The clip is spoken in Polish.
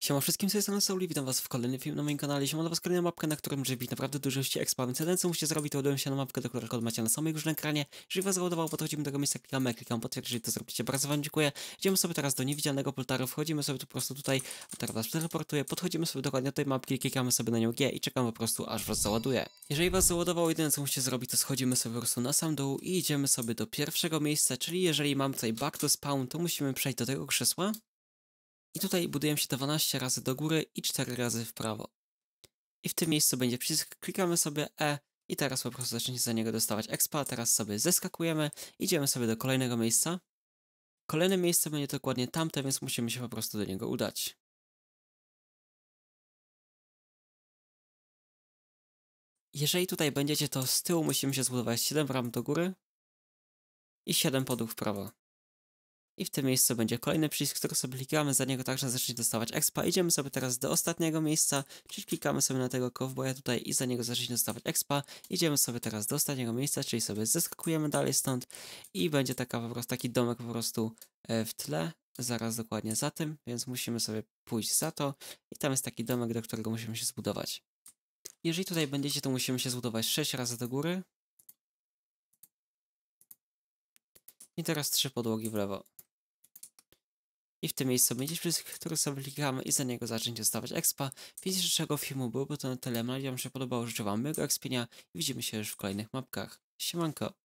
Siema wszystkim, z tej strony Sauli, witam was w kolejnym filmie na moim kanale. Siema dla was kolejna mapka, na którym może być naprawdę dużo ilości expa, więc jeden co musicie zrobić, to udałem się na mapkę, do której kod macie na samej górze na ekranie. Jeżeli was załadowało, podchodzimy do tego miejsca, klikamy, klikamy potwierdź, jeżeli to zrobicie, bardzo wam dziękuję. Idziemy sobie teraz do niewidzialnego poltaru, wchodzimy sobie tu po prostu tutaj, teraz was teleportuje, podchodzimy sobie dokładnie do tej mapki, klikamy sobie na nią G i czekamy po prostu aż was załaduje. Jeżeli was załadowało, jedyne co musicie zrobić, to schodzimy sobie po prostu na sam dół i idziemy sobie do pierwszego miejsca, czyli jeżeli mam tutaj back to spawn, to musimy przejść do tego krzesła. I tutaj budujemy się 12 razy do góry i 4 razy w prawo. I w tym miejscu będzie przycisk, klikamy sobie E i teraz po prostu zaczniecie za niego dostawać expa. Teraz sobie zeskakujemy, idziemy sobie do kolejnego miejsca. Kolejne miejsce będzie dokładnie tamte, więc musimy się po prostu do niego udać. Jeżeli tutaj będziecie, to z tyłu musimy się zbudować 7 ram do góry i 7 podów w prawo. I w tym miejscu będzie kolejny przycisk, który sobie klikamy, za niego także zaczniemy dostawać expa. Idziemy sobie teraz do ostatniego miejsca, czyli klikamy sobie na tego cowboya tutaj i za niego zaczniemy dostawać expa. Idziemy sobie teraz do ostatniego miejsca, czyli sobie zeskakujemy dalej stąd i będzie taka po prostu taki domek po prostu e, w tle, zaraz dokładnie za tym, więc musimy sobie pójść za to i tam jest taki domek, do którego musimy się zbudować. Jeżeli tutaj będziecie, to musimy się zbudować 6 razy do góry. I teraz 3 podłogi w lewo. I w tym miejscu będziecie wszystkich, które sobie klikamy i za niego zacząć dostawać expa. Więc dzisiejszego filmu byłoby to na tyle. Mam nadzieję, że się podobało. Życzę Wam mega expienia i widzimy się już w kolejnych mapkach. Siemanko!